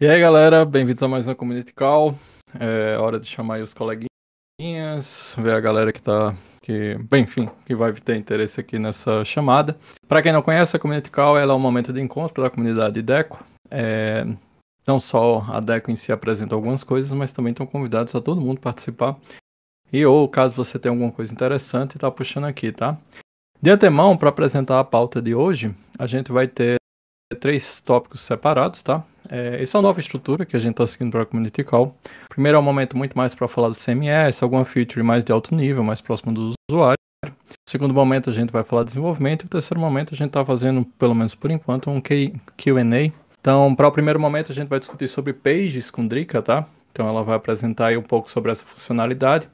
E aí, galera, bem-vindos a mais uma Community Call. É hora de chamar aí os coleguinhas, ver a galera que tá. Que, bem, enfim, que vai ter interesse aqui nessa chamada. Para quem não conhece, a Community Call é um momento de encontro da comunidade Deco. É, não só a Deco em si apresenta algumas coisas, mas também estão convidados a todo mundo participar. E ou caso você tenha alguma coisa interessante, tá puxando aqui, tá? De antemão, para apresentar a pauta de hoje, a gente vai ter três tópicos separados, tá? É, essa é a nova estrutura que a gente está seguindo para a Community Call. Primeiro é um momento muito mais para falar do CMS, alguma feature mais de alto nível, mais próximo do usuário. Segundo momento a gente vai falar de desenvolvimento. E o terceiro momento a gente está fazendo, pelo menos por enquanto, um Q&A. Então, para o primeiro momento a gente vai discutir sobre Pages com Drica, tá? Então ela vai apresentar um pouco sobre essa funcionalidade.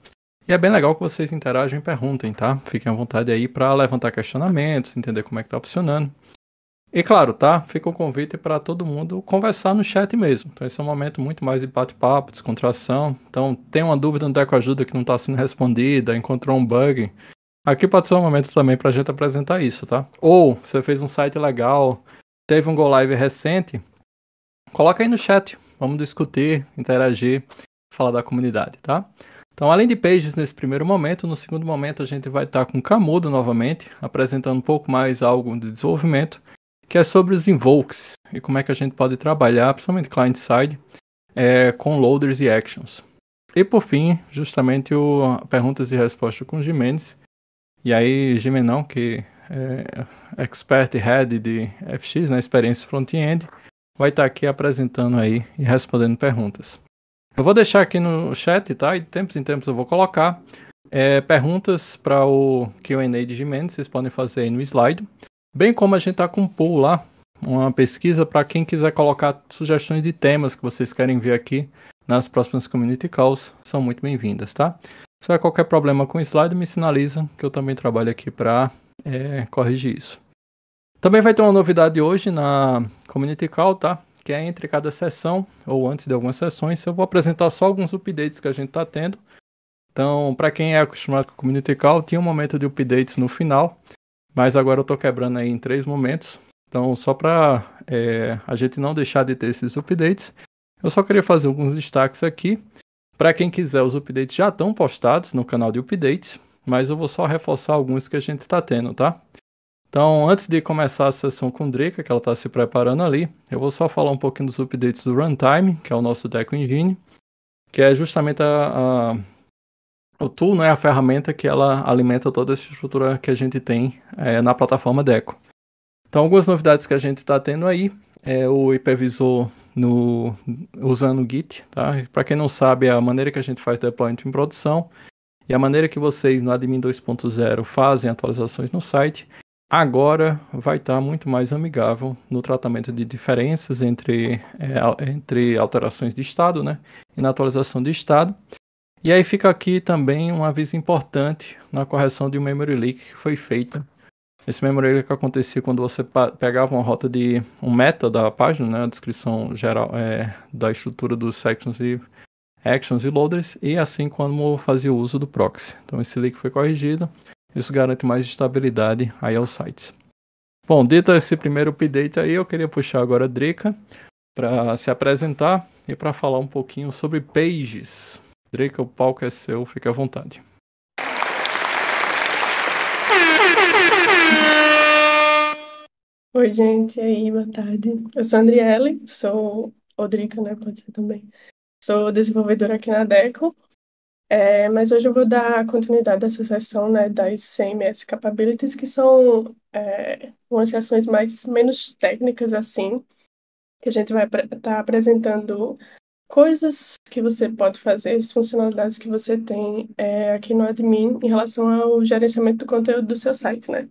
E é bem legal que vocês interajam e perguntem, tá? Fiquem à vontade aí para levantar questionamentos, entender como é que tá funcionando. E claro, tá? Fica o convite para todo mundo conversar no chat mesmo. Então esse é um momento muito mais de bate-papo, descontração. Então tem uma dúvida no com Ajuda que não está sendo respondida, encontrou um bug. Aqui pode ser um momento também para a gente apresentar isso, tá? Ou você fez um site legal, teve um Go Live recente, coloca aí no chat. Vamos discutir, interagir, falar da comunidade, tá? Então, além de Pages nesse primeiro momento, no segundo momento a gente vai estar tá com Camudo novamente, apresentando um pouco mais algo de desenvolvimento que é sobre os invokes e como é que a gente pode trabalhar, principalmente client-side, é, com loaders e actions. E por fim, justamente o perguntas e respostas com Jimenez. E aí, Jimenão, que é, é expert head de FX, na né, experiência front-end, vai estar tá aqui apresentando aí e respondendo perguntas. Eu vou deixar aqui no chat, tá? E de tempos em tempos eu vou colocar é, perguntas para o Q&A de Jimenez, vocês podem fazer aí no slide. Bem como a gente está com um pull lá, uma pesquisa para quem quiser colocar sugestões de temas que vocês querem ver aqui nas próximas Community Calls, são muito bem-vindas, tá? Se tiver qualquer problema com o slide, me sinaliza que eu também trabalho aqui para é, corrigir isso. Também vai ter uma novidade hoje na Community Call, tá? Que é entre cada sessão, ou antes de algumas sessões, eu vou apresentar só alguns updates que a gente está tendo. Então, para quem é acostumado com Community Call, tinha um momento de updates no final. Mas agora eu estou quebrando aí em três momentos. Então, só para é, a gente não deixar de ter esses updates, eu só queria fazer alguns destaques aqui. Para quem quiser, os updates já estão postados no canal de updates, mas eu vou só reforçar alguns que a gente está tendo, tá? Então, antes de começar a sessão com Drake, que ela está se preparando ali, eu vou só falar um pouquinho dos updates do Runtime, que é o nosso Deco Engine, que é justamente a, a o tool né, é a ferramenta que ela alimenta toda essa estrutura que a gente tem é, na plataforma Deco. Então, algumas novidades que a gente está tendo aí é o hipervisor no, usando o Git. Tá? Para quem não sabe, é a maneira que a gente faz deployment em produção e a maneira que vocês no Admin 2.0 fazem atualizações no site, agora vai estar tá muito mais amigável no tratamento de diferenças entre, é, entre alterações de estado né, e na atualização de estado. E aí fica aqui também um aviso importante na correção de um memory leak que foi feita. Esse memory leak acontecia quando você pegava uma rota de um meta da página, né, a descrição geral é, da estrutura dos sections e actions e loaders, e assim quando fazia o uso do proxy. Então esse leak foi corrigido, isso garante mais estabilidade aí aos sites. Bom, dito esse primeiro update aí, eu queria puxar agora a Drica para se apresentar e para falar um pouquinho sobre pages. Drica, o palco é seu, fique à vontade. Oi, gente, e aí, boa tarde. Eu sou a Andriele, sou Odrica, né? Pode ser também. Sou desenvolvedora aqui na Deco. É, mas hoje eu vou dar continuidade dessa sessão né, das CMS Capabilities, que são é, umas sessões mais, menos técnicas, assim, que a gente vai estar tá apresentando coisas que você pode fazer, as funcionalidades que você tem é, aqui no admin em relação ao gerenciamento do conteúdo do seu site, né?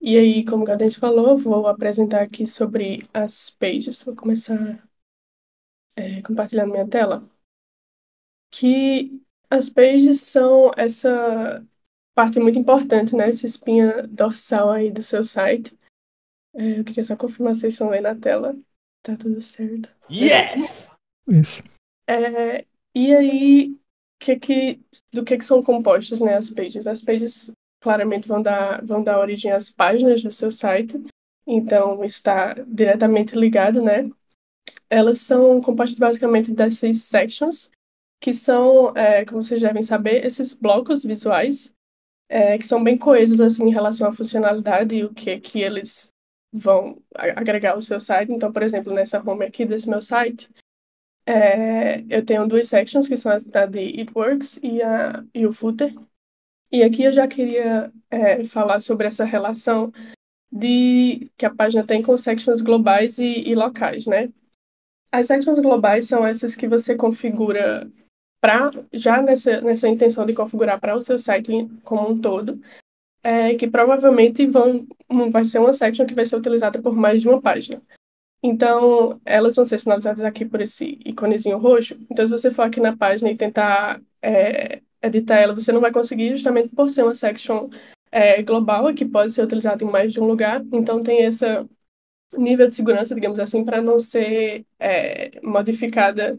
E aí, como o Gaudente falou, eu vou apresentar aqui sobre as pages. Vou começar é, compartilhando minha tela. Que as pages são essa parte muito importante, né? Essa espinha dorsal aí do seu site. É, eu queria só confirmar se vocês estão aí na tela. Tá tudo certo. Yes! Isso. É, e aí, que que, do que, que são compostas né, as pages? As pages claramente vão dar, vão dar origem às páginas do seu site, então está diretamente ligado, né? Elas são compostas basicamente dessas sections, que são, é, como vocês devem saber, esses blocos visuais, é, que são bem coesos assim, em relação à funcionalidade e o que, que eles vão agregar ao seu site. Então, por exemplo, nessa home aqui desse meu site, é, eu tenho duas sections, que são a de It Works e, a, e o footer. E aqui eu já queria é, falar sobre essa relação de que a página tem com sections globais e, e locais, né? As sections globais são essas que você configura para já nessa, nessa intenção de configurar para o seu site como um todo, é, que provavelmente vão, vai ser uma section que vai ser utilizada por mais de uma página. Então, elas vão ser sinalizadas aqui por esse íconezinho roxo. Então, se você for aqui na página e tentar é, editar ela, você não vai conseguir justamente por ser uma section é, global que pode ser utilizada em mais de um lugar. Então, tem esse nível de segurança, digamos assim, para não ser é, modificada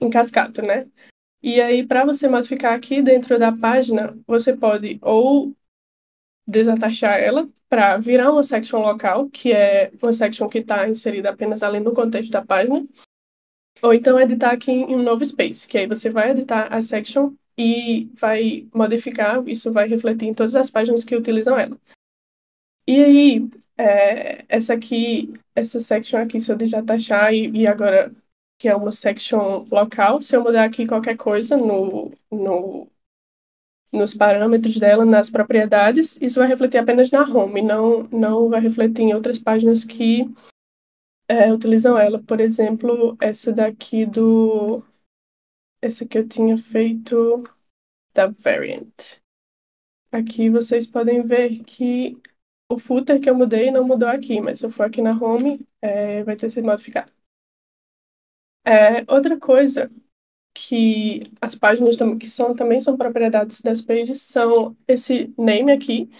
em cascata, né? E aí, para você modificar aqui dentro da página, você pode ou desatachar ela para virar uma section local, que é uma section que está inserida apenas além do contexto da página. Ou então editar aqui em um novo space, que aí você vai editar a section e vai modificar, isso vai refletir em todas as páginas que utilizam ela. E aí, é, essa aqui, essa section aqui, se eu desatachar e, e agora que é uma section local, se eu mudar aqui qualquer coisa no, no nos parâmetros dela, nas propriedades, isso vai refletir apenas na home, não, não vai refletir em outras páginas que é, utilizam ela. Por exemplo, essa daqui do. Essa que eu tinha feito da Variant. Aqui vocês podem ver que o footer que eu mudei não mudou aqui, mas se eu for aqui na home, é, vai ter sido modificado. É, outra coisa que as páginas que são, também são propriedades das pages são esse name aqui,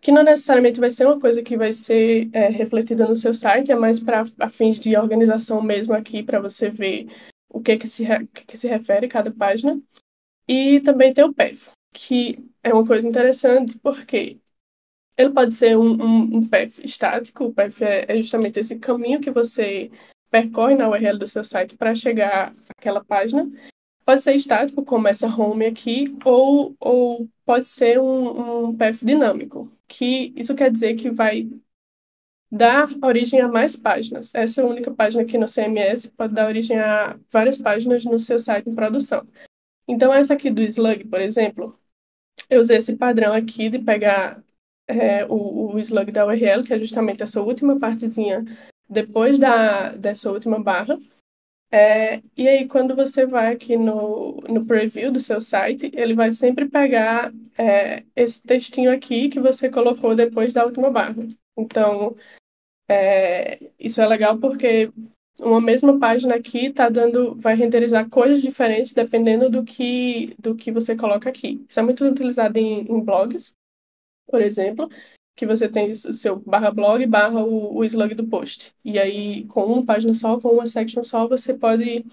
que não necessariamente vai ser uma coisa que vai ser é, refletida no seu site, é mais para fins de organização mesmo aqui, para você ver o que, que, se, que se refere cada página. E também tem o path que é uma coisa interessante, porque ele pode ser um, um, um path estático, o path é, é, justamente esse caminho que você percorre na URL do seu site para chegar àquela página. Pode ser estático, como essa home aqui, ou, ou pode ser um, um path dinâmico, que isso quer dizer que vai dar origem a mais páginas. Essa é única página aqui no CMS pode dar origem a várias páginas no seu site em produção. Então, essa aqui do Slug, por exemplo, eu usei esse padrão aqui de pegar é, o, o slug da URL, que é justamente essa última partezinha depois da, dessa última barra, é, e aí, quando você vai aqui no, no preview do seu site, ele vai sempre pegar é, esse textinho aqui que você colocou depois da última barra. Então, é, isso é legal porque uma mesma página aqui tá dando, vai renderizar coisas diferentes dependendo do que, do que você coloca aqui. Isso é muito utilizado em, em blogs, por exemplo que você tem o seu barra blog barra o, o slug do post. E aí, com uma página só, com uma section só, você pode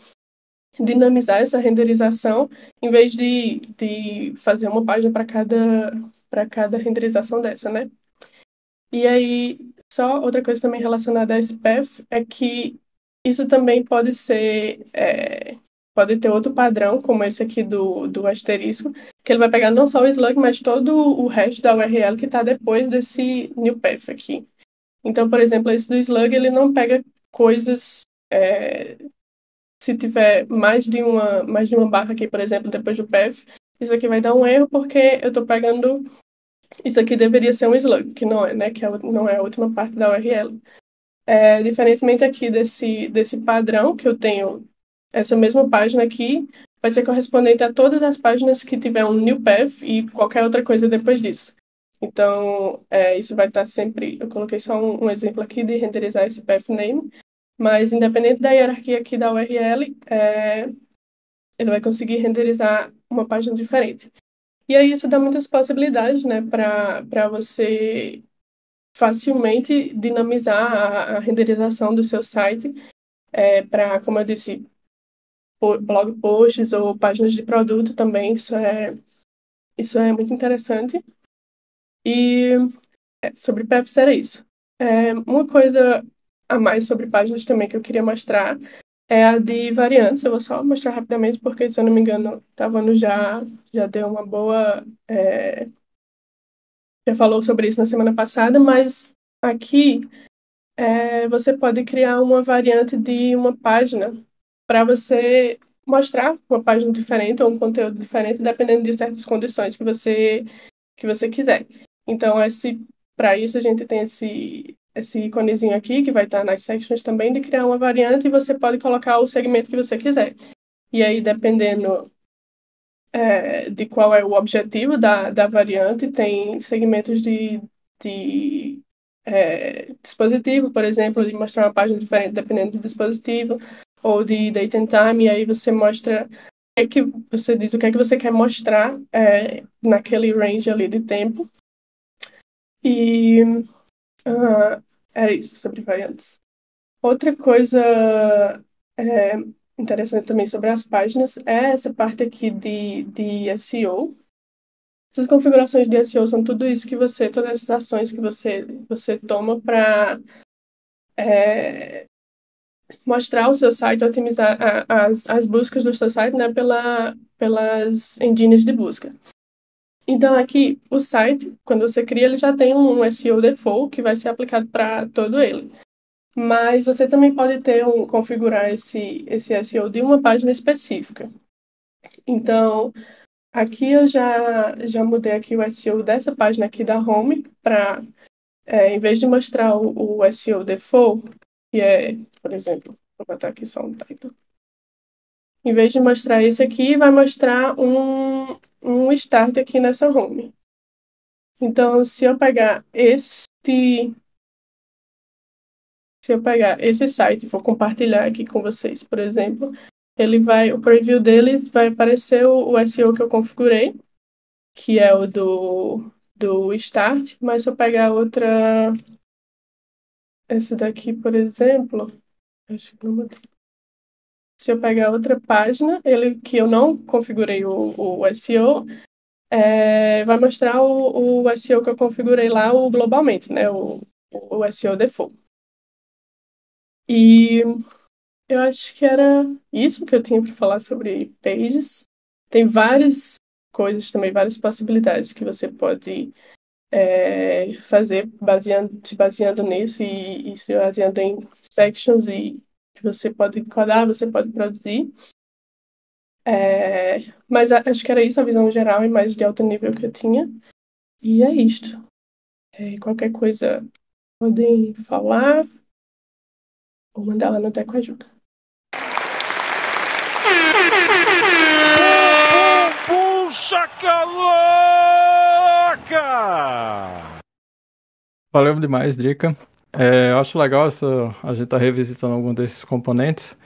dinamizar essa renderização em vez de, de fazer uma página para cada para cada renderização dessa, né? E aí, só outra coisa também relacionada a SPF é que isso também pode ser é, pode ter outro padrão, como esse aqui do, do asterisco, que ele vai pegar não só o slug, mas todo o resto da URL que está depois desse new path aqui. Então, por exemplo, esse do slug, ele não pega coisas... É, se tiver mais de, uma, mais de uma barra aqui, por exemplo, depois do path, isso aqui vai dar um erro porque eu estou pegando... Isso aqui deveria ser um slug, que não é, né? Que é não é a última parte da URL. É, diferentemente aqui desse, desse padrão que eu tenho essa mesma página aqui vai ser correspondente a todas as páginas que tiver um new path e qualquer outra coisa depois disso. Então, é, isso vai estar tá sempre. Eu coloquei só um, um, exemplo aqui de renderizar esse path name, mas independente da hierarquia aqui da URL, é, ele vai conseguir renderizar uma página diferente. E aí isso dá muitas possibilidades, né, para você facilmente dinamizar a, a renderização do seu site é, para, como eu disse, blog posts ou páginas de produto também. Isso é, isso é muito interessante. E é, sobre PFs era isso. É, uma coisa a mais sobre páginas também que eu queria mostrar é a de variantes. Eu vou só mostrar rapidamente porque, se eu não me engano, Tavano já, já deu uma boa. É, já falou sobre isso na semana passada, mas aqui é, você pode criar uma variante de uma página para você mostrar uma página diferente ou um conteúdo diferente, dependendo de certas condições que você, que você quiser. Então, esse para isso, a gente tem esse, esse iconezinho aqui, que vai estar nas sections também, de criar uma variante e você pode colocar o segmento que você quiser. E aí, dependendo é, de qual é o objetivo da, da variante, tem segmentos de, de é, dispositivo, por exemplo, de mostrar uma página diferente dependendo do dispositivo ou de date and time, e aí você mostra é que você diz o que é que você quer mostrar é, naquele range ali de tempo. E uh, era isso sobre variantes. Outra coisa é, interessante também sobre as páginas é essa parte aqui de, de SEO. Essas configurações de SEO são tudo isso que você, todas essas ações que você, você toma para é, mostrar o seu site, otimizar a, as, as buscas do seu site né, pela, pelas engines de busca. Então, aqui, o site, quando você cria, ele já tem um SEO default que vai ser aplicado para todo ele. Mas você também pode ter um, configurar esse, esse SEO de uma página específica. Então, aqui eu já, já mudei aqui o SEO dessa página aqui da home para, é, em vez de mostrar o, o SEO default, que é, por exemplo, vou botar aqui só um title. Em vez de mostrar esse aqui, vai mostrar um, um start aqui nessa home. Então, se eu pegar este se eu pegar esse site e for compartilhar aqui com vocês, por exemplo, ele vai, o preview deles vai aparecer o, o, SEO que eu configurei, que é o do, do start, mas se eu pegar outra, esse daqui, por exemplo, acho que não botei. Se eu pegar outra página, ele que eu não configurei o, o SEO, é, vai mostrar o, o SEO que eu configurei lá o globalmente, né? O, o SEO default. E eu acho que era isso que eu tinha para falar sobre pages. Tem várias coisas também, várias possibilidades que você pode é, fazer baseando, se baseando nisso e, e, se baseando em sections e que você pode codar, você pode produzir. É, mas acho que era isso a visão geral e mais de alto nível que eu tinha. E é isto. É, qualquer coisa podem falar ou mandar lá no Teco Ajuda. Puxa calor! Valeu demais, Drica. É, eu acho legal essa, a gente tá revisitando algum desses componentes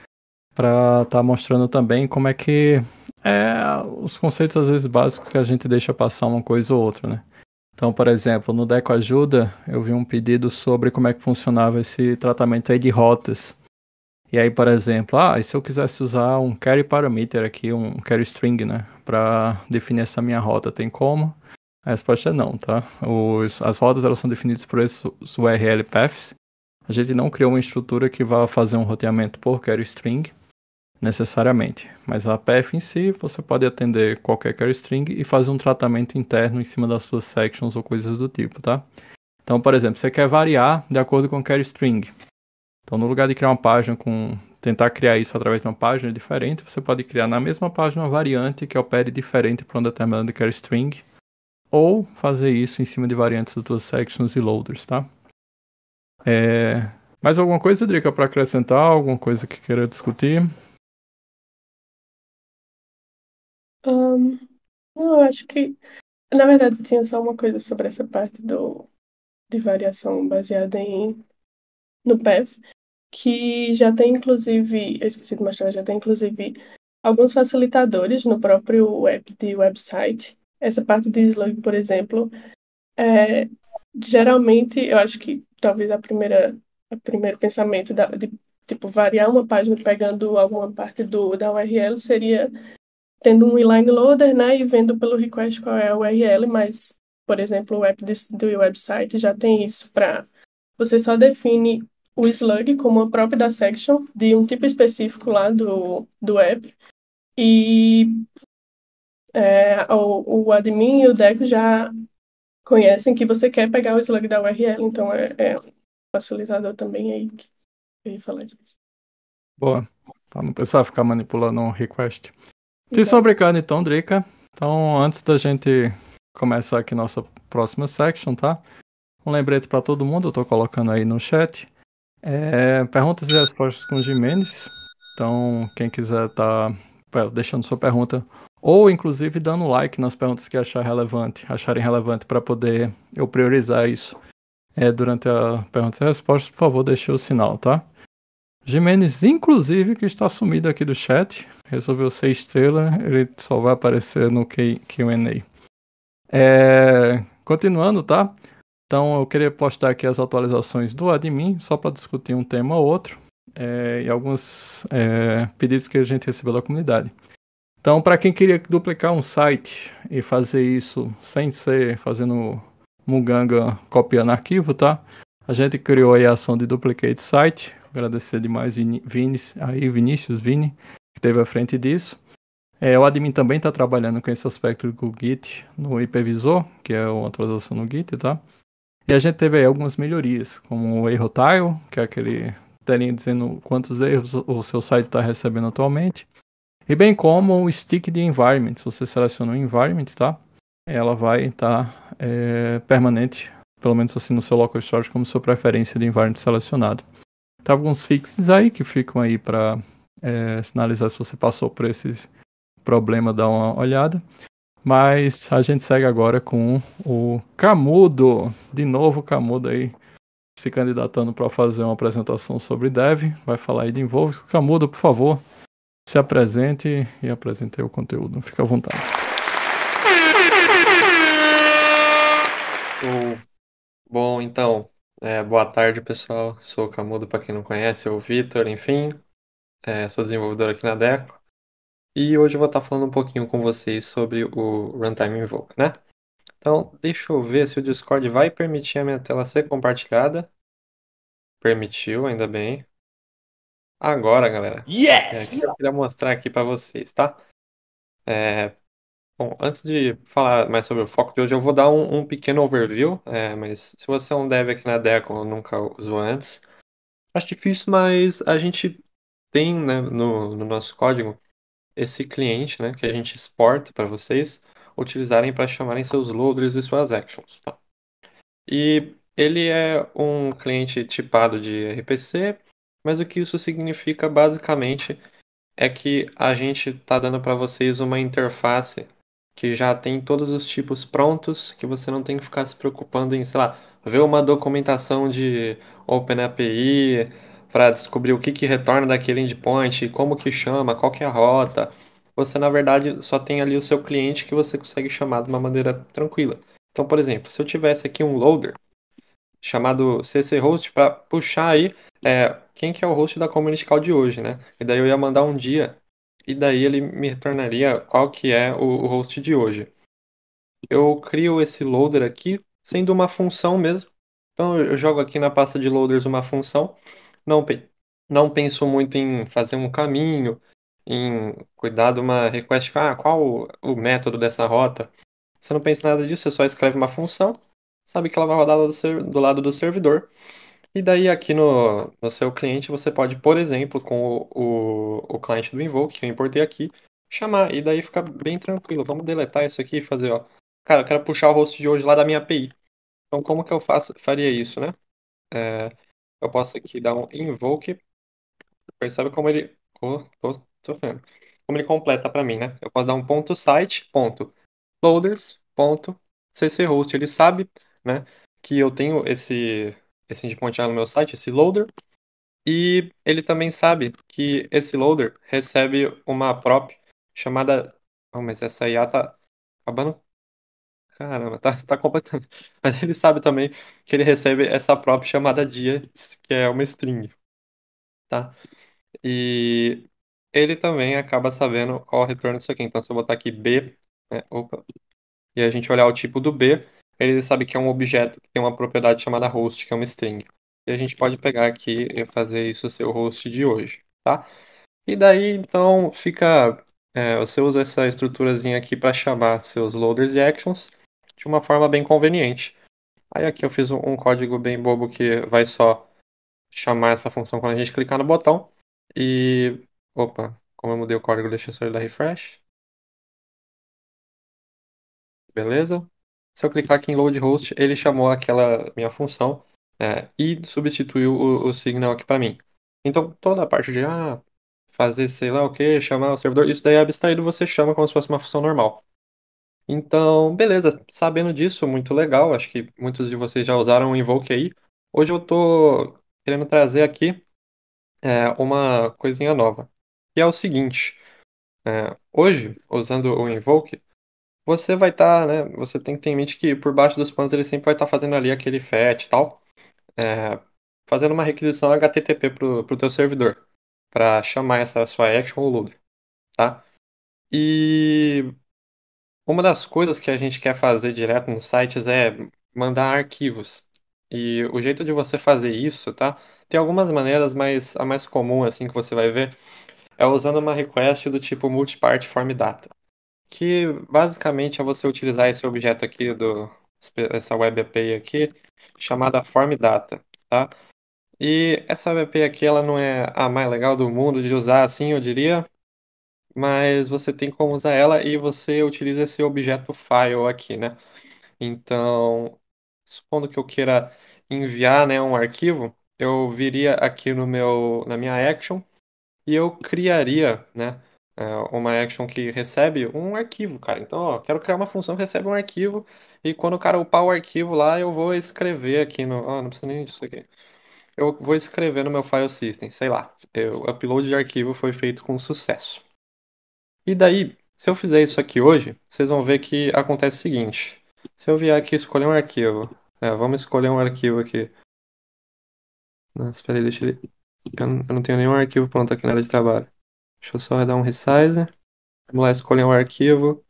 para estar tá mostrando também como é que é os conceitos às vezes básicos que a gente deixa passar uma coisa ou outra, né? Então, por exemplo, no Deco Ajuda, eu vi um pedido sobre como é que funcionava esse tratamento aí de rotas. E aí, por exemplo, ah, e se eu quisesse usar um carry parameter aqui, um carry string, né, para definir essa minha rota, tem como? A resposta é não, tá? Os, as rotas elas são definidas por esses URL paths. A gente não criou uma estrutura que vá fazer um roteamento por query string necessariamente, mas a path em si você pode atender qualquer query string e fazer um tratamento interno em cima das suas sections ou coisas do tipo, tá? Então, por exemplo, você quer variar de acordo com query string. Então, no lugar de criar uma página com tentar criar isso através de uma página diferente, você pode criar na mesma página uma variante que opere diferente para um determinado query string ou fazer isso em cima de variantes tuas sections e loaders, tá? É... Mais alguma coisa, Drica, para acrescentar? Alguma coisa que queira discutir? Um, não, eu acho que. Na verdade, tinha só uma coisa sobre essa parte do, de variação baseada em no path, que já tem inclusive, eu esqueci de mostrar, já tem inclusive alguns facilitadores no próprio app de website essa parte de slug, por exemplo, é, geralmente, eu acho que talvez a primeira, o primeiro pensamento da, de tipo variar uma página pegando alguma parte do da URL seria tendo um inline loader, né, e vendo pelo request qual é a URL, mas por exemplo, o app do website já tem isso para você só define o slug como a própria da section de um tipo específico lá do, do app e é, o, o admin e o Deco já conhecem que você quer pegar o slug da URL, então é, é um facilitador também aí que eu ia falar isso. Boa, para não precisar ficar manipulando um request. Te sobrecarga então, Drica. Então, antes da gente começar aqui nossa próxima section, tá? Um lembrete para todo mundo, eu tô colocando aí no chat. É, perguntas e respostas com o Jimenez. Então, quem quiser estar tá deixando sua pergunta, ou inclusive dando like nas perguntas que achar relevante, acharem relevante para poder eu priorizar isso é, durante a pergunta e respostas, por favor, deixe o sinal, tá? Jimenez, inclusive, que está sumido aqui do chat, resolveu ser estrela, ele só vai aparecer no QA. É, continuando, tá? Então eu queria postar aqui as atualizações do admin, só para discutir um tema ou outro é, e alguns é, pedidos que a gente recebeu da comunidade. Então, para quem queria duplicar um site e fazer isso sem ser fazendo muganga copiando arquivo, tá? A gente criou a ação de duplicate site. Agradecer demais o Vini, aí Vinícius Vini que teve à frente disso. É, o admin também está trabalhando com esse aspecto do Git no hipervisor, que é uma atualização no Git, tá? E a gente teve aí algumas melhorias, como o erro tile, que é aquele telinha dizendo quantos erros o seu site está recebendo atualmente. E bem como o stick de environment, se você selecionou o environment, tá? Ela vai estar tá, é, permanente, pelo menos assim no seu local storage, como sua preferência de environment selecionado. Tem tá alguns fixes aí que ficam aí para é, sinalizar se você passou por esse problema, dá uma olhada. Mas a gente segue agora com o Camudo, de novo Camudo aí se candidatando para fazer uma apresentação sobre dev, vai falar aí de Involve. Camuda, por favor, se apresente e apresente o conteúdo. Fica à vontade. Uhum. Bom, então, é, boa tarde, pessoal. Sou o Camudo, para quem não conhece, eu, o Vitor, enfim. É, sou desenvolvedor aqui na Deco. E hoje eu vou estar falando um pouquinho com vocês sobre o Runtime Invoke, né? Então, deixa eu ver se o Discord vai permitir a minha tela ser compartilhada. Permitiu, ainda bem. Agora, galera, Yes! É, eu queria mostrar aqui para vocês, tá? É, bom, antes de falar mais sobre o foco de hoje, eu vou dar um, um pequeno overview, é, mas se você é um dev aqui na Deco ou nunca usou antes, acho difícil, mas a gente tem, né, no, no nosso código esse cliente, né, que a gente exporta para vocês utilizarem para chamarem seus loaders e suas actions, tá? E ele é um cliente tipado de RPC, mas o que isso significa basicamente é que a gente está dando para vocês uma interface que já tem todos os tipos prontos, que você não tem que ficar se preocupando em, sei lá, ver uma documentação de OpenAPI para descobrir o que, que retorna daquele endpoint, como que chama, qual que é a rota. Você, na verdade, só tem ali o seu cliente que você consegue chamar de uma maneira tranquila. Então, por exemplo, se eu tivesse aqui um loader, chamado CC Host para puxar aí é, quem que é o host da Community Call de hoje, né? E daí eu ia mandar um dia e daí ele me retornaria qual que é o, o host de hoje. Eu crio esse loader aqui sendo uma função mesmo. Então eu jogo aqui na pasta de loaders uma função. Não, não penso muito em fazer um caminho, em cuidar de uma request, ah, qual o, o método dessa rota. Você não pensa nada disso, você só escreve uma função sabe que ela vai rodar do, ser, do lado do servidor. E daí aqui no, no seu cliente você pode, por exemplo, com o, o, o cliente do Invoke, que eu importei aqui, chamar. E daí fica bem tranquilo. Vamos deletar isso aqui e fazer, ó. Cara, eu quero puxar o host de hoje lá da minha API. Então como que eu faço, faria isso, né? É, eu posso aqui dar um invoke. Percebe como ele... Oh, tô sofrendo. Como ele completa para mim, né? Eu posso dar um ponto site, ponto loaders, ponto cchost. Ele sabe né? Que eu tenho esse, esse endpoint já no meu site, esse loader, e ele também sabe que esse loader recebe uma prop chamada. Oh, mas essa IA tá acabando. Caramba, tá, tá completando. Mas ele sabe também que ele recebe essa prop chamada dia, que é uma string. Tá? E ele também acaba sabendo qual retorno isso aqui. Então, se eu botar aqui B, né, opa, e a gente olhar o tipo do B, ele sabe que é um objeto que tem uma propriedade chamada host, que é uma string. E a gente pode pegar aqui e fazer isso ser o host de hoje, tá? E daí, então, fica... É, você usa essa estruturazinha aqui para chamar seus loaders e actions de uma forma bem conveniente. Aí aqui eu fiz um, um código bem bobo que vai só chamar essa função quando a gente clicar no botão. E... Opa, como eu mudei o código, deixa eu só ele dar refresh. Beleza? Se eu clicar aqui em load host, ele chamou aquela minha função é, e substituiu o, o signal aqui para mim. Então, toda a parte de ah, fazer sei lá o que, chamar o servidor, isso daí é abstraído, você chama como se fosse uma função normal. Então, beleza, sabendo disso, muito legal, acho que muitos de vocês já usaram o Invoke aí. Hoje eu tô querendo trazer aqui é, uma coisinha nova, que é o seguinte. É, hoje, usando o Invoke, você vai estar, tá, né? Você tem que ter em mente que por baixo dos panos ele sempre vai estar tá fazendo ali aquele fetch e tal, é, fazendo uma requisição HTTP pro, pro teu servidor, para chamar essa sua action ou loader, tá? E uma das coisas que a gente quer fazer direto nos sites é mandar arquivos. E o jeito de você fazer isso, tá? Tem algumas maneiras, mas a mais comum, assim, que você vai ver é usando uma request do tipo multipart form data que basicamente é você utilizar esse objeto aqui, do, essa web API aqui, chamada form data, tá? E essa web API aqui, ela não é a mais legal do mundo de usar assim, eu diria, mas você tem como usar ela e você utiliza esse objeto file aqui, né? Então, supondo que eu queira enviar, né, um arquivo, eu viria aqui no meu, na minha action e eu criaria, né, é, uma action que recebe um arquivo, cara. Então, ó, quero criar uma função que recebe um arquivo e quando o cara upar o arquivo lá, eu vou escrever aqui no. Ah, não precisa nem disso aqui. Eu vou escrever no meu file system, sei lá. O upload de arquivo foi feito com sucesso. E daí, se eu fizer isso aqui hoje, vocês vão ver que acontece o seguinte. Se eu vier aqui escolher um arquivo, é, vamos escolher um arquivo aqui. Nossa, peraí, deixa ele. Eu não tenho nenhum arquivo pronto aqui na área de trabalho. Deixa eu só dar um resize. Vamos lá, escolher um arquivo.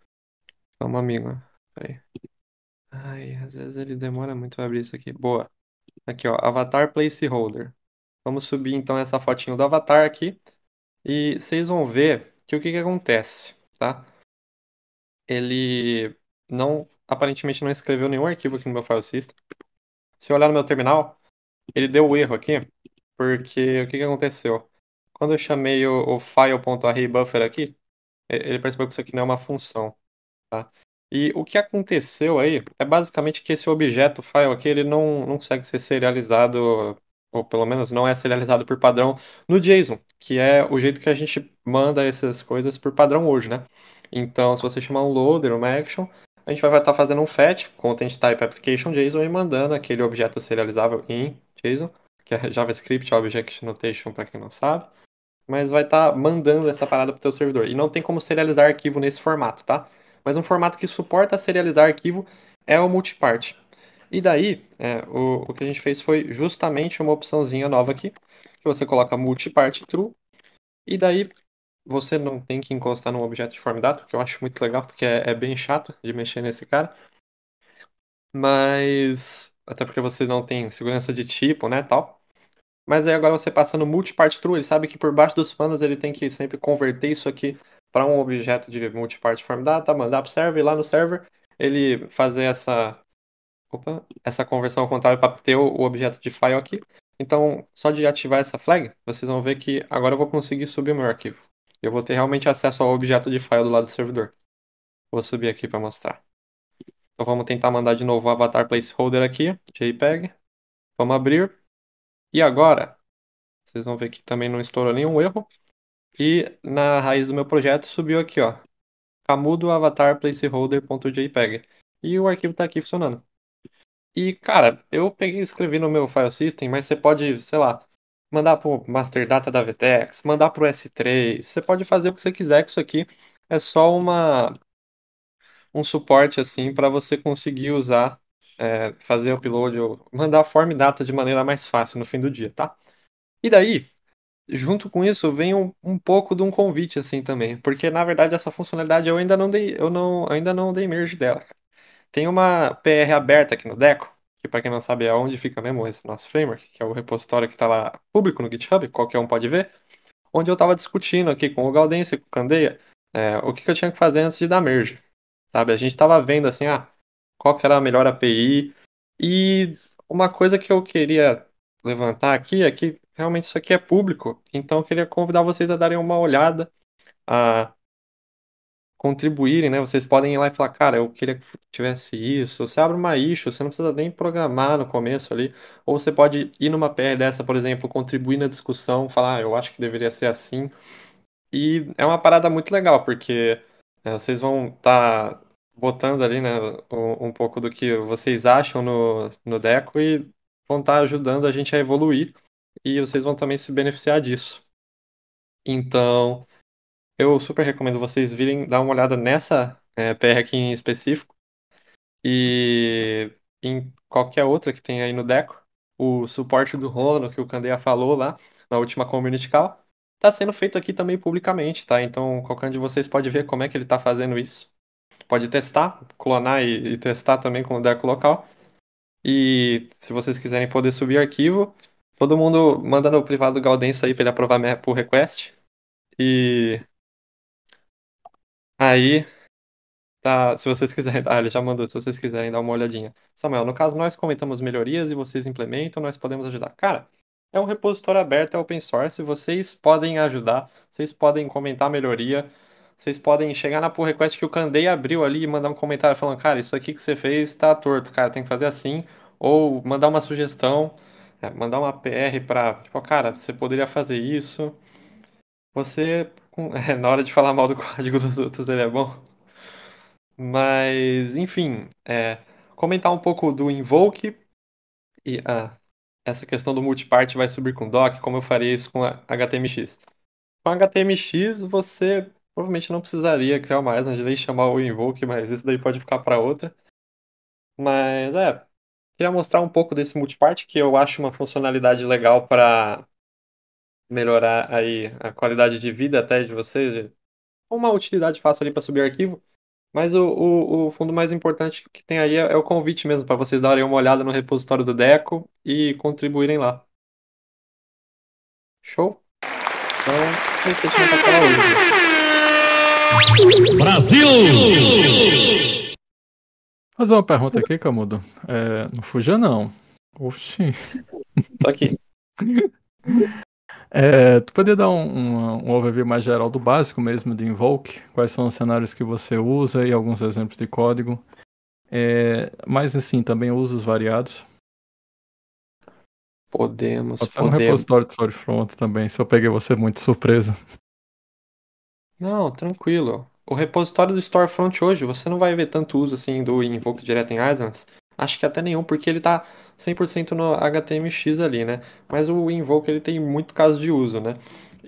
Vamos, amigo. Peraí. Ai, às vezes ele demora muito para abrir isso aqui. Boa. Aqui, ó. Avatar placeholder. Vamos subir, então, essa fotinho do avatar aqui. E vocês vão ver que o que que acontece, tá? Ele não, aparentemente não escreveu nenhum arquivo aqui no meu file system. Se eu olhar no meu terminal, ele deu erro aqui, porque o que que aconteceu? Quando eu chamei o, o file.array buffer aqui, ele percebeu que isso aqui não é uma função. Tá? E o que aconteceu aí é basicamente que esse objeto file aqui ele não, não consegue ser serializado, ou pelo menos não é serializado por padrão no JSON, que é o jeito que a gente manda essas coisas por padrão hoje, né? Então, se você chamar um loader, uma action, a gente vai estar fazendo um fetch, content type application JSON, e mandando aquele objeto serializável em JSON, que é JavaScript Object Notation, para quem não sabe mas vai estar tá mandando essa parada para o teu servidor. E não tem como serializar arquivo nesse formato, tá? Mas um formato que suporta serializar arquivo é o multipart. E daí, é, o, o que a gente fez foi justamente uma opçãozinha nova aqui, que você coloca multipart true, e daí você não tem que encostar num objeto de form data, que eu acho muito legal, porque é, é bem chato de mexer nesse cara. Mas até porque você não tem segurança de tipo, né, tal. Mas aí agora você passando true, ele sabe que por baixo dos panos ele tem que sempre converter isso aqui para um objeto de multipart form data, tá mandar pro server, e lá no server ele fazer essa, opa, essa conversão ao contrário para ter o, o objeto de file aqui. Então, só de ativar essa flag, vocês vão ver que agora eu vou conseguir subir o meu arquivo. Eu vou ter realmente acesso ao objeto de file do lado do servidor. Vou subir aqui para mostrar. Então vamos tentar mandar de novo o avatar placeholder aqui, JPEG. Vamos abrir. E agora, vocês vão ver que também não estourou nenhum erro. E na raiz do meu projeto subiu aqui, ó. Camudo avatar placeholder.jpg. E o arquivo tá aqui funcionando. E, cara, eu peguei e escrevi no meu file system, mas você pode, sei lá, mandar pro master data da VTX, mandar pro S3. Você pode fazer o que você quiser, que isso aqui é só uma um suporte assim para você conseguir usar é, fazer upload ou mandar a form data de maneira mais fácil no fim do dia, tá? E daí, junto com isso, vem um, um pouco de um convite assim também, porque na verdade essa funcionalidade eu ainda não dei, eu não, ainda não dei merge dela. Tem uma PR aberta aqui no Deco, que para quem não sabe é onde fica mesmo esse nosso framework, que é o repositório que está lá público no GitHub, qualquer um pode ver, onde eu estava discutindo aqui com o Gaudense e com o Candeia é, o que, que eu tinha que fazer antes de dar merge. Sabe, a gente estava vendo assim, ah, qual que era a melhor API. E uma coisa que eu queria levantar aqui é que realmente isso aqui é público, então eu queria convidar vocês a darem uma olhada, a contribuírem, né? Vocês podem ir lá e falar, cara, eu queria que tivesse isso. Você abre uma issue, você não precisa nem programar no começo ali, ou você pode ir numa PR dessa, por exemplo, contribuir na discussão, falar, ah, eu acho que deveria ser assim. E é uma parada muito legal, porque né, vocês vão estar tá botando ali, né, um, um pouco do que vocês acham no, no Deco e vão estar tá ajudando a gente a evoluir e vocês vão também se beneficiar disso. Então, eu super recomendo vocês virem dar uma olhada nessa é, PR aqui em específico e em qualquer outra que tem aí no Deco. O suporte do Rono, que o Candeia falou lá na última Community Call, está sendo feito aqui também publicamente, tá? Então, qualquer um de vocês pode ver como é que ele está fazendo isso pode testar, clonar e, e testar também com o deco local. E se vocês quiserem poder subir arquivo, todo mundo manda no privado do Gaudense aí para ele aprovar minha pull request. E aí, tá, se vocês quiserem, ah, ele já mandou, se vocês quiserem dar uma olhadinha. Samuel, no caso nós comentamos melhorias e vocês implementam, nós podemos ajudar. Cara, é um repositório aberto, é open source, vocês podem ajudar, vocês podem comentar melhoria, vocês podem chegar na pull request que o Candei abriu ali e mandar um comentário falando, cara, isso aqui que você fez está torto, cara, tem que fazer assim. Ou mandar uma sugestão, né, mandar uma PR para tipo, cara, você poderia fazer isso. Você, é, na hora de falar mal do código dos outros, ele é bom. Mas, enfim, é, comentar um pouco do Invoke e ah, essa questão do multipart vai subir com doc, como eu faria isso com a HTMX. Com a HTMX, você Provavelmente não precisaria criar uma Island né? nem chamar o Invoke, mas isso daí pode ficar para outra. Mas é, queria mostrar um pouco desse multipart, que eu acho uma funcionalidade legal para melhorar aí a qualidade de vida até de vocês. Uma utilidade fácil ali para subir arquivo. Mas o, o, o, fundo mais importante que tem aí é, é o convite mesmo, para vocês darem uma olhada no repositório do Deco e contribuírem lá. Show? Então, eu vou te hoje. Brasil! Fazer uma pergunta aqui, Camudo. É, não fuja, não. Oxi. tá aqui. É, tu poderia dar um, um, um, overview mais geral do básico mesmo de Invoke? Quais são os cenários que você usa e alguns exemplos de código? É, mas assim, também usos variados. Podemos. Pode ser podemos. um repositório de storyfront também, se eu peguei você muito surpresa. Não, tranquilo. O repositório do Storefront hoje, você não vai ver tanto uso assim do invoke direto em Islands. Acho que até nenhum, porque ele tá 100% no HTMX ali, né? Mas o invoke ele tem muito caso de uso, né?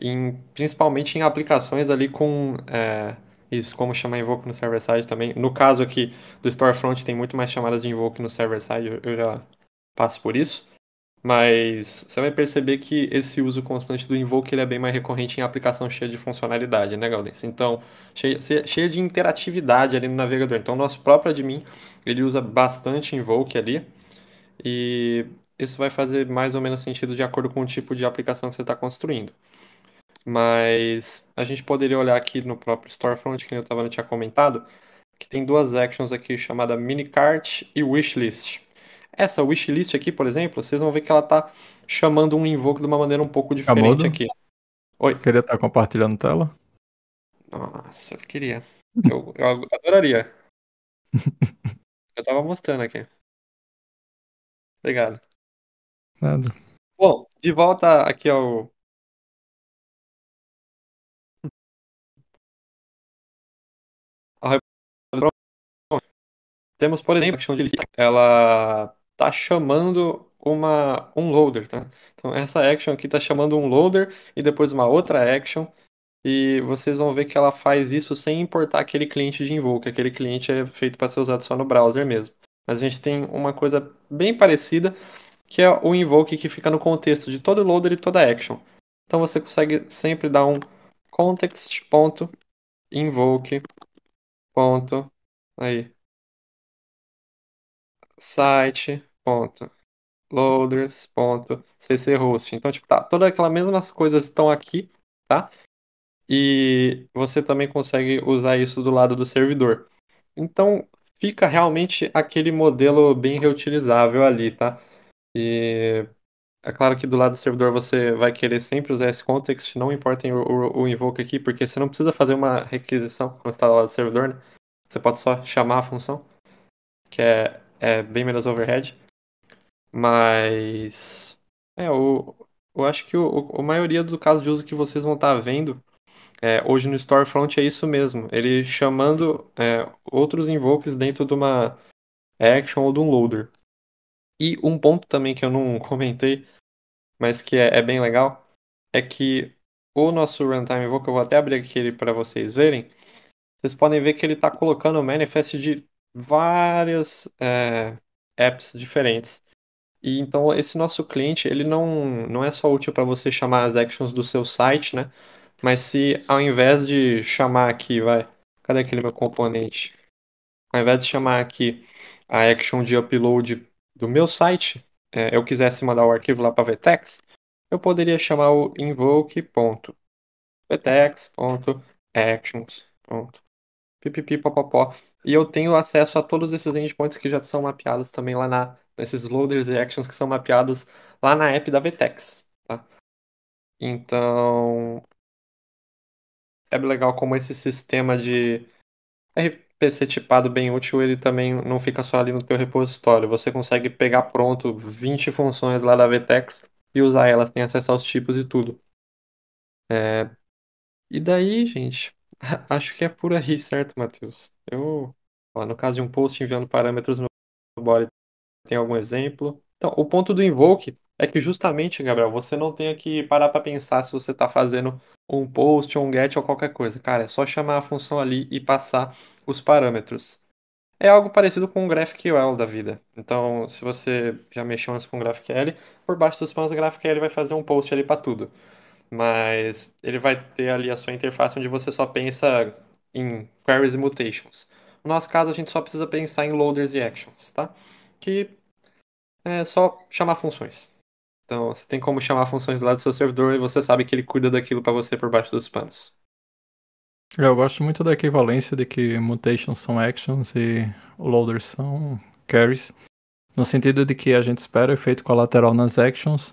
Em, principalmente em aplicações ali com é, isso, como chamar invoke no server-side também. No caso aqui do Storefront tem muito mais chamadas de invoke no server-side, eu já passo por isso. Mas você vai perceber que esse uso constante do invoke ele é bem mais recorrente em aplicação cheia de funcionalidade, né, Gaudêncio? Então, cheia, cheia de interatividade ali no navegador. Então, o nosso próprio admin, ele usa bastante invoke ali e isso vai fazer mais ou menos sentido de acordo com o tipo de aplicação que você está construindo. Mas a gente poderia olhar aqui no próprio storefront, que eu estava tinha comentado, que tem duas actions aqui chamada minicart e wishlist. Essa wishlist aqui, por exemplo, vocês vão ver que ela está chamando um invoke de uma maneira um pouco diferente aqui. Oi. Queria estar tá compartilhando tela? Nossa, eu queria. Eu, eu adoraria. eu estava mostrando aqui. Obrigado. Nada. Bom, de volta aqui ao. Temos, por exemplo, a questão de ela tá chamando uma, um loader, tá? Então essa action aqui tá chamando um loader e depois uma outra action. E vocês vão ver que ela faz isso sem importar aquele cliente de invoke. Aquele cliente é feito para ser usado só no browser mesmo. Mas a gente tem uma coisa bem parecida, que é o invoke que fica no contexto de todo loader e toda action. Então você consegue sempre dar um context.invoke. Ponto, aí, site, ponto, loaders, ponto, Então, tipo, tá, todas aquelas mesmas coisas estão aqui, tá? E você também consegue usar isso do lado do servidor. Então, fica realmente aquele modelo bem reutilizável ali, tá? E é claro que do lado do servidor você vai querer sempre usar esse context, não importa o, o, o invoke aqui, porque você não precisa fazer uma requisição quando está do lado do servidor, né? Você pode só chamar a função, que é é bem menos overhead. Mas. É, eu, eu acho que o, a maioria do caso de uso que vocês vão estar tá vendo é, hoje no Storefront é isso mesmo. Ele chamando é, outros invokes dentro de uma action ou de um loader. E um ponto também que eu não comentei, mas que é, é bem legal, é que o nosso runtime invoke, eu vou até abrir aqui ele para vocês verem, vocês podem ver que ele está colocando o manifest de várias é, apps diferentes. E então esse nosso cliente, ele não, não é só útil para você chamar as actions do seu site, né? Mas se ao invés de chamar aqui, vai, cadê aquele meu componente? Ao invés de chamar aqui a action de upload do meu site, é, eu quisesse mandar o arquivo lá para Vtex, eu poderia chamar o invoke.vtex.actions. Pipipi, papapó. E eu tenho acesso a todos esses endpoints que já são mapeados também lá na, nesses loaders e actions que são mapeados lá na app da VTEX. Tá? Então, é legal como esse sistema de RPC tipado bem útil, ele também não fica só ali no teu repositório. Você consegue pegar pronto 20 funções lá da VTEX e usar elas, tem acesso aos tipos e tudo. É... E daí, gente, Acho que é por aí, certo, Matheus? Eu, ó, no caso de um post enviando parâmetros no body, tem algum exemplo? Então, o ponto do invoke é que justamente, Gabriel, você não tem que parar para pensar se você está fazendo um post, um get ou qualquer coisa. Cara, é só chamar a função ali e passar os parâmetros. É algo parecido com o GraphQL da vida. Então, se você já mexeu antes com o GraphQL, por baixo dos panos, o GraphQL vai fazer um post ali para tudo mas ele vai ter ali a sua interface onde você só pensa em queries e mutations. No nosso caso, a gente só precisa pensar em loaders e actions, tá? Que é só chamar funções. Então, você tem como chamar funções do lado do seu servidor e você sabe que ele cuida daquilo para você por baixo dos panos. Eu gosto muito da equivalência de que mutations são actions e loaders são carries, no sentido de que a gente espera efeito colateral nas actions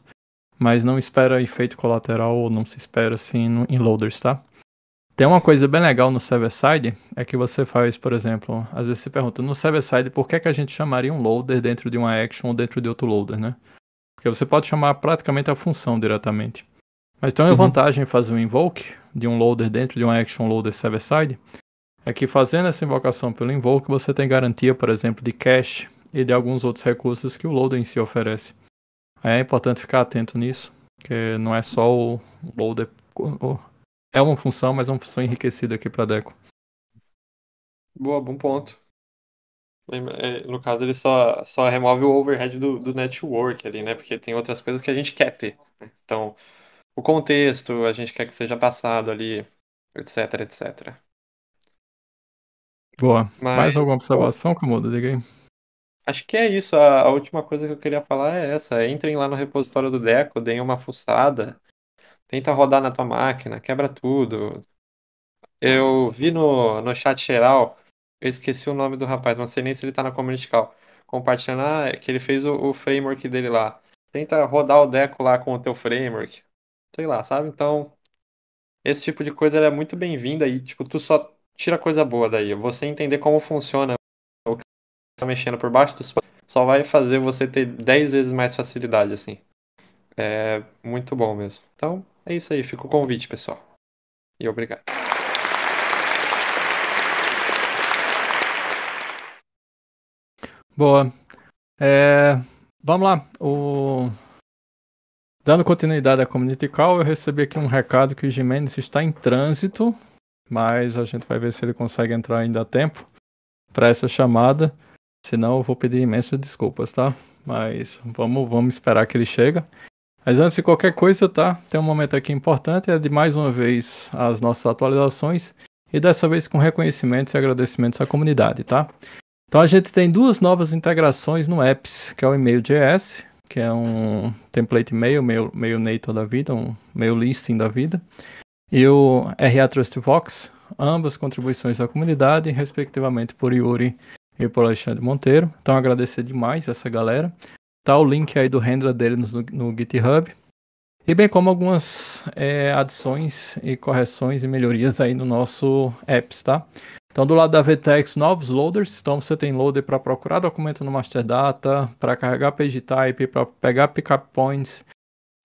mas não espera efeito colateral ou não se espera assim no, em loaders, tá? Tem uma coisa bem legal no server-side, é que você faz, por exemplo, às vezes se pergunta, no server-side, por que, é que a gente chamaria um loader dentro de uma action ou dentro de outro loader, né? Porque você pode chamar praticamente a função diretamente. Mas tem uma uhum. vantagem em fazer um invoke de um loader dentro de uma action loader server-side, é que fazendo essa invocação pelo invoke, você tem garantia, por exemplo, de cache e de alguns outros recursos que o loader em si oferece. É importante ficar atento nisso, porque não é só o loader. É, é uma função, mas é uma função enriquecida aqui para Deco. Boa, bom ponto. É, no caso, ele só, só remove o overhead do, do network ali, né? Porque tem outras coisas que a gente quer ter. Né? Então, o contexto, a gente quer que seja passado ali, etc, etc. Boa. Mas... Mais alguma observação, Camuda? Diga aí. Acho que é isso. A, a última coisa que eu queria falar é essa. Entrem lá no repositório do Deco, deem uma fuçada, tenta rodar na tua máquina, quebra tudo. Eu vi no, no chat geral, eu esqueci o nome do rapaz, não sei nem se ele tá na community call. Compartilhando ah, é que ele fez o, o framework dele lá. Tenta rodar o Deco lá com o teu framework. Sei lá, sabe? Então, esse tipo de coisa ela é muito bem-vinda e, tipo, tu só tira coisa boa daí. Você entender como funciona está mexendo por baixo dos só vai fazer você ter 10 vezes mais facilidade, assim. É muito bom mesmo. Então, é isso aí. Fica o convite, pessoal. E obrigado. Boa. É, vamos lá. O... Dando continuidade à Community Call, eu recebi aqui um recado que o Jimenez está em trânsito, mas a gente vai ver se ele consegue entrar ainda a tempo para essa chamada. Senão eu vou pedir imensas desculpas, tá? Mas vamos, vamos esperar que ele chega. Mas antes de qualquer coisa, tá? Tem um momento aqui importante, é de mais uma vez as nossas atualizações e dessa vez com reconhecimentos e agradecimentos à comunidade, tá? Então a gente tem duas novas integrações no Apps, que é o e-mail JS, que é um template e-mail, meio, meio Nato da vida, um meio listing da vida, e o RA Trust Vox, ambas contribuições da comunidade, respectivamente por Yuri e pelo Alexandre Monteiro. Então agradecer demais essa galera. Tá o link aí do Rendra dele no, no GitHub. E bem como algumas é, adições e correções e melhorias aí no nosso apps, tá? Então do lado da VTEX, novos loaders. Então você tem loader para procurar documento no Master Data, para carregar page type, para pegar pickup points,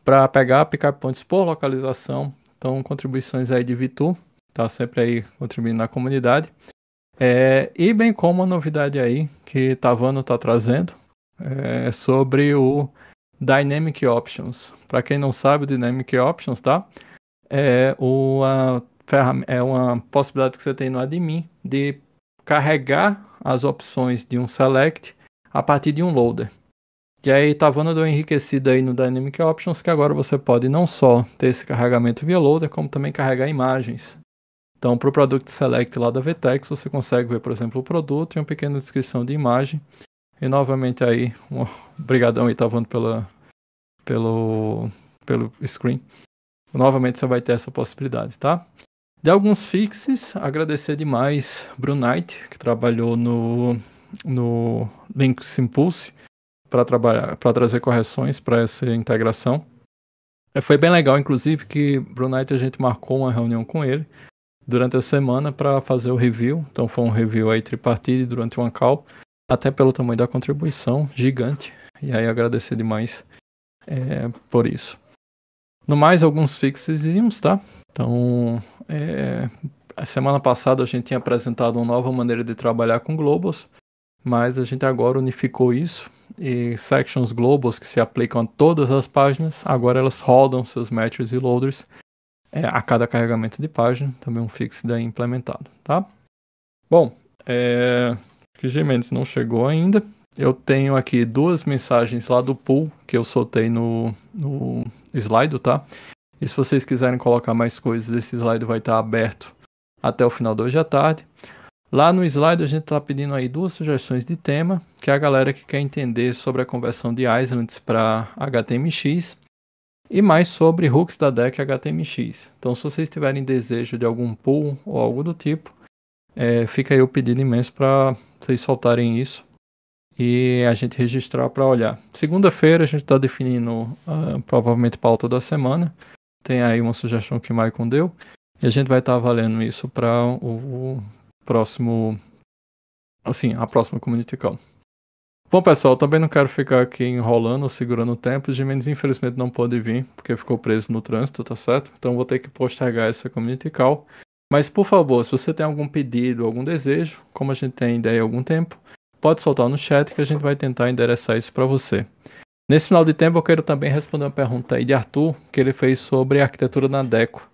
para pegar pickup points por localização. Então contribuições aí de Vitu, tá sempre aí contribuindo na comunidade. É, e bem como a novidade aí que Tavano está trazendo é, sobre o Dynamic Options. Para quem não sabe, o Dynamic Options, tá? É uma, é uma possibilidade que você tem no admin de carregar as opções de um select a partir de um loader. E aí Tavano deu enriquecida aí no Dynamic Options, que agora você pode não só ter esse carregamento via loader, como também carregar imagens então, para o Product Select lá da Vtex, você consegue ver, por exemplo, o produto e uma pequena descrição de imagem. E novamente aí, um brigadão Itavando tá pela pelo pelo screen. Novamente você vai ter essa possibilidade, tá? De alguns fixes, agradecer demais Brunite, que trabalhou no no Linux Impulse para trabalhar, para trazer correções para essa integração. É, foi bem legal, inclusive, que Brunite a gente marcou uma reunião com ele durante a semana para fazer o review. Então foi um review aí tripartite durante uma call, até pelo tamanho da contribuição, gigante. E aí agradecer demais é, por isso. No mais, alguns fixezinhos, tá? Então, é, a semana passada a gente tinha apresentado uma nova maneira de trabalhar com globos, mas a gente agora unificou isso e sections globos que se aplicam a todas as páginas, agora elas rodam seus matches e loaders é, a cada carregamento de página, também um fixe daí implementado, tá? Bom, é, que Gmendes não chegou ainda. Eu tenho aqui duas mensagens lá do pool que eu soltei no, no slide, tá? E se vocês quiserem colocar mais coisas, esse slide vai estar aberto até o final de hoje à tarde. Lá no slide a gente está pedindo aí duas sugestões de tema, que é a galera que quer entender sobre a conversão de Islands para HTMX e mais sobre hooks da DEC HTMX. Então, se vocês tiverem desejo de algum pool ou algo do tipo, é, fica aí o pedido imenso para vocês soltarem isso e a gente registrar para olhar. Segunda-feira a gente está definindo uh, provavelmente pauta da semana. Tem aí uma sugestão que o Maicon deu. E a gente vai estar tá avaliando isso para o, o próximo. Assim, a próxima Community Call. Bom, pessoal, também não quero ficar aqui enrolando ou segurando o tempo. O Jimenez, infelizmente, não pôde vir porque ficou preso no trânsito, tá certo? Então vou ter que postergar essa community call. Mas, por favor, se você tem algum pedido, algum desejo, como a gente tem ideia há algum tempo, pode soltar no chat que a gente vai tentar endereçar isso para você. Nesse final de tempo, eu quero também responder uma pergunta aí de Arthur, que ele fez sobre a arquitetura na Deco,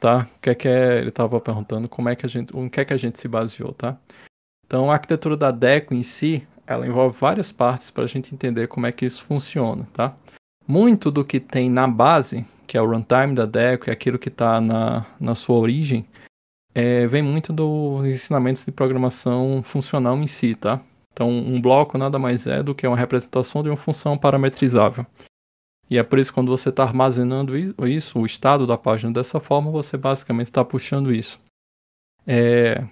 tá? O que é que é, ele estava perguntando como é que a gente, o que é que a gente se baseou, tá? Então, a arquitetura da Deco em si, ela envolve várias partes para a gente entender como é que isso funciona, tá? Muito do que tem na base, que é o runtime da Deco e é aquilo que está na, na sua origem, é, vem muito dos ensinamentos de programação funcional em si, tá? Então, um bloco nada mais é do que uma representação de uma função parametrizável. E é por isso que quando você está armazenando isso, o estado da página dessa forma, você basicamente está puxando isso. É,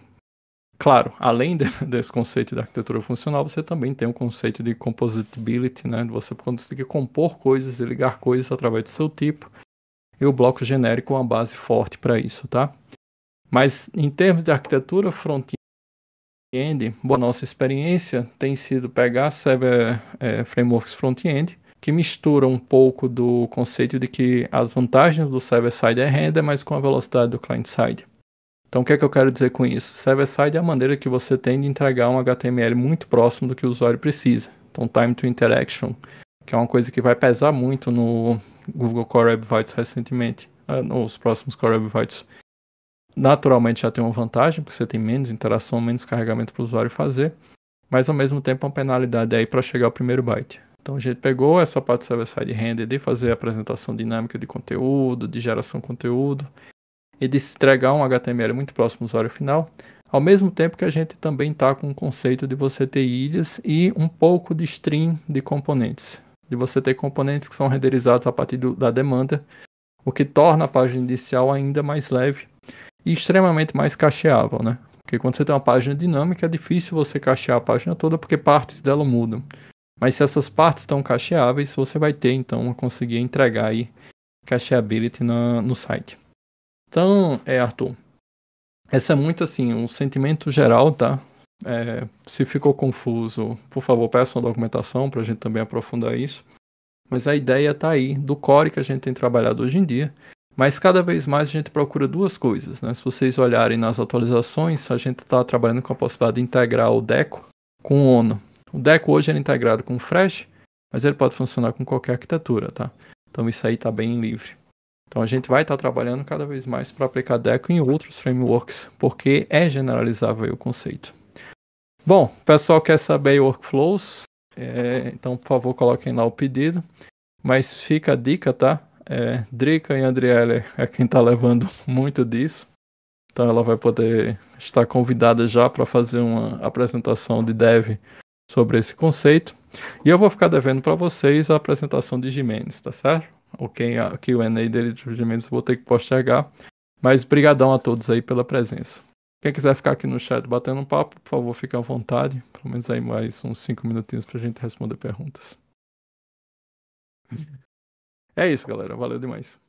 Claro, além de, desse conceito de arquitetura funcional, você também tem o um conceito de compositability, né? Você conseguir compor coisas e ligar coisas através do seu tipo. E o bloco genérico é uma base forte para isso, tá? Mas em termos de arquitetura front-end, a nossa experiência tem sido pegar server é, frameworks front-end, que misturam um pouco do conceito de que as vantagens do server-side é render, mas com a velocidade do client-side. Então, o que é que eu quero dizer com isso? Server-side é a maneira que você tem de entregar um HTML muito próximo do que o usuário precisa. Então, time to interaction, que é uma coisa que vai pesar muito no Google Core Web Vitals recentemente, ah, nos próximos Core Web Vitals. Naturalmente já tem uma vantagem, porque você tem menos interação, menos carregamento para o usuário fazer, mas ao mesmo tempo uma penalidade aí para chegar ao primeiro byte. Então a gente pegou essa parte server-side render de fazer a apresentação dinâmica de conteúdo, de geração de conteúdo, e de entregar um HTML muito próximo do usuário final, ao mesmo tempo que a gente também está com o conceito de você ter ilhas e um pouco de string de componentes, de você ter componentes que são renderizados a partir do, da demanda, o que torna a página inicial ainda mais leve e extremamente mais cacheável, né? Porque quando você tem uma página dinâmica, é difícil você cachear a página toda porque partes dela mudam. Mas se essas partes estão cacheáveis, você vai ter então a conseguir entregar aí cacheability no site. Então, é, Arthur, essa é muito assim, um sentimento geral, tá? É, se ficou confuso, por favor, peça uma documentação para a gente também aprofundar isso. Mas a ideia está aí, do core que a gente tem trabalhado hoje em dia. Mas cada vez mais a gente procura duas coisas. Né? Se vocês olharem nas atualizações, a gente está trabalhando com a possibilidade de integrar o Deco com o ONU. O Deco hoje é integrado com o Fresh, mas ele pode funcionar com qualquer arquitetura. Tá? Então isso aí está bem livre. Então a gente vai estar trabalhando cada vez mais para aplicar Deco em outros frameworks, porque é generalizável o conceito. Bom, o pessoal quer saber workflows, é, então por favor coloquem lá o pedido. Mas fica a dica, tá? É, Drica e Andriele é quem está levando muito disso. Então ela vai poder estar convidada já para fazer uma apresentação de dev sobre esse conceito. E eu vou ficar devendo para vocês a apresentação de Jimenez, tá certo? o Q&A dele de pedimentos, vou ter que postergar. Mas brigadão a todos aí pela presença. Quem quiser ficar aqui no chat batendo um papo, por favor, fique à vontade. Pelo menos aí mais uns 5 minutinhos pra gente responder perguntas. É isso, galera. Valeu demais.